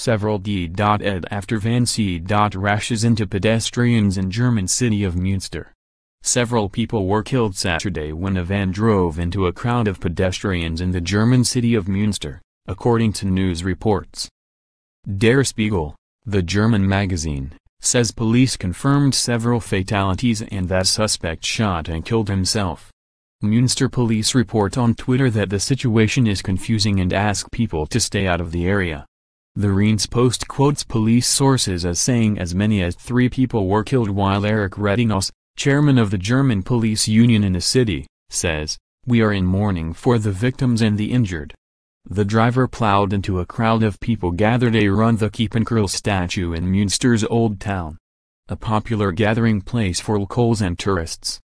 Several d.ed after van c. rashes into pedestrians in German city of Munster. Several people were killed Saturday when a van drove into a crowd of pedestrians in the German city of Munster, according to news reports. Der Spiegel, the German magazine, says police confirmed several fatalities and that suspect shot and killed himself. Munster police report on Twitter that the situation is confusing and ask people to stay out of the area. The Rhein's Post quotes police sources as saying as many as three people were killed while Eric Redinghaus, chairman of the German police union in the city, says, We are in mourning for the victims and the injured. The driver plowed into a crowd of people gathered around the Kiepenkerl statue in Münster's Old Town. A popular gathering place for locals and tourists.